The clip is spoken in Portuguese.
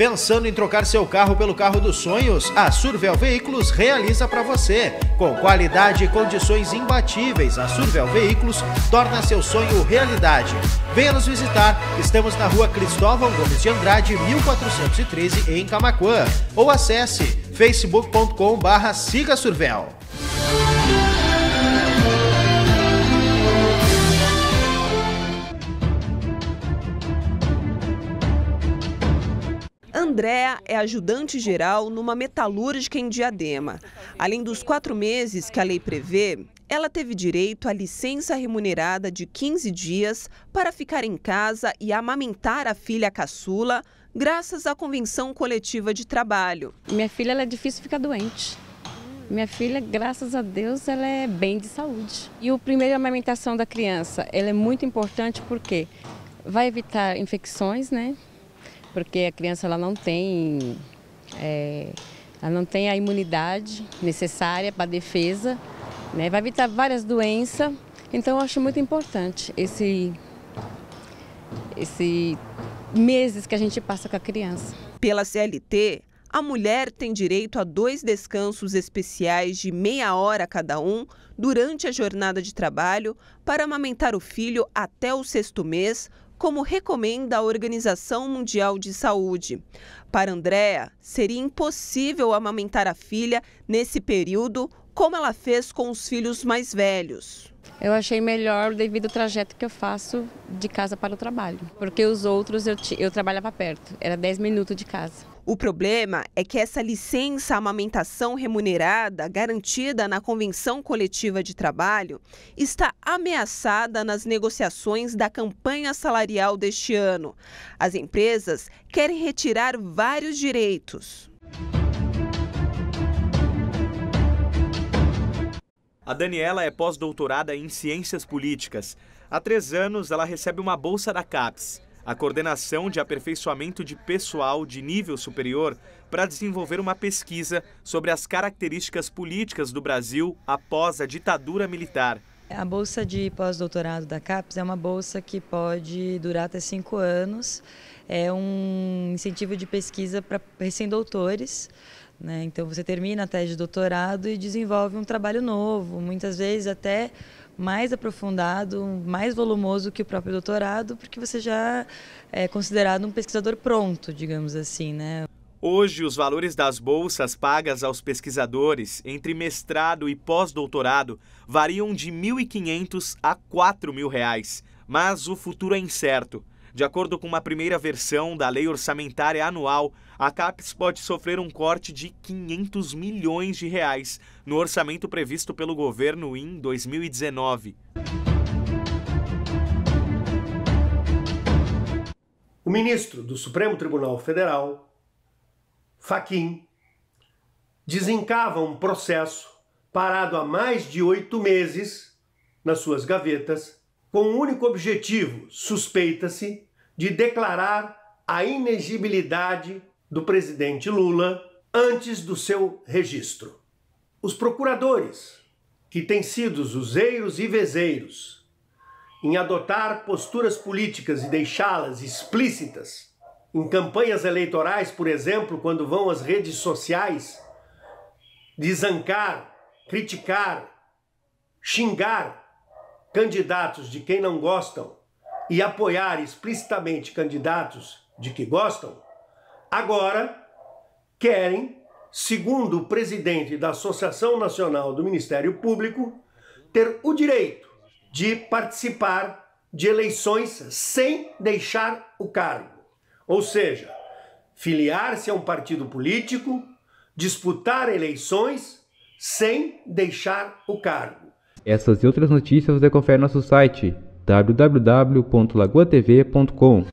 Pensando em trocar seu carro pelo carro dos sonhos? A Survel Veículos realiza para você. Com qualidade e condições imbatíveis, a Survel Veículos torna seu sonho realidade. Venha nos visitar. Estamos na rua Cristóvão Gomes de Andrade, 1413, em Camacuã. Ou acesse facebook.com barra Siga Survel. Andréa é ajudante geral numa metalúrgica em Diadema. Além dos quatro meses que a lei prevê, ela teve direito à licença remunerada de 15 dias para ficar em casa e amamentar a filha caçula, graças à Convenção Coletiva de Trabalho. Minha filha é difícil ficar doente. Minha filha, graças a Deus, ela é bem de saúde. E o primeiro a amamentação da criança, ela é muito importante porque vai evitar infecções, né? porque a criança ela não tem é, ela não tem a imunidade necessária para a defesa, né? vai evitar várias doenças. Então eu acho muito importante esse, esse meses que a gente passa com a criança. Pela CLT, a mulher tem direito a dois descansos especiais de meia hora cada um durante a jornada de trabalho para amamentar o filho até o sexto mês como recomenda a Organização Mundial de Saúde. Para Andréa, seria impossível amamentar a filha nesse período como ela fez com os filhos mais velhos. Eu achei melhor devido ao trajeto que eu faço de casa para o trabalho, porque os outros eu, eu trabalhava perto, era 10 minutos de casa. O problema é que essa licença amamentação remunerada, garantida na Convenção Coletiva de Trabalho, está ameaçada nas negociações da campanha salarial deste ano. As empresas querem retirar vários direitos. A Daniela é pós-doutorada em Ciências Políticas. Há três anos, ela recebe uma bolsa da CAPES, a Coordenação de Aperfeiçoamento de Pessoal de Nível Superior, para desenvolver uma pesquisa sobre as características políticas do Brasil após a ditadura militar. A bolsa de pós-doutorado da CAPES é uma bolsa que pode durar até cinco anos. É um incentivo de pesquisa para recém-doutores né? Então você termina a tese de doutorado e desenvolve um trabalho novo, muitas vezes até mais aprofundado, mais volumoso que o próprio doutorado, porque você já é considerado um pesquisador pronto, digamos assim, né? Hoje, os valores das bolsas pagas aos pesquisadores entre mestrado e pós-doutorado variam de R$ 1.500 a R$ 4.000, mas o futuro é incerto. De acordo com uma primeira versão da Lei Orçamentária Anual, a CAPES pode sofrer um corte de 500 milhões de reais no orçamento previsto pelo governo em 2019. O ministro do Supremo Tribunal Federal, Faquim, desencava um processo parado há mais de oito meses nas suas gavetas com o único objetivo, suspeita-se, de declarar a inegibilidade do presidente Lula antes do seu registro. Os procuradores, que têm sido useiros e vezeiros em adotar posturas políticas e deixá-las explícitas em campanhas eleitorais, por exemplo, quando vão às redes sociais desancar, criticar, xingar candidatos de quem não gostam e apoiar explicitamente candidatos de que gostam, agora querem, segundo o presidente da Associação Nacional do Ministério Público, ter o direito de participar de eleições sem deixar o cargo. Ou seja, filiar-se a um partido político, disputar eleições sem deixar o cargo. Essas e outras notícias você confere no nosso site www.lagoatv.com.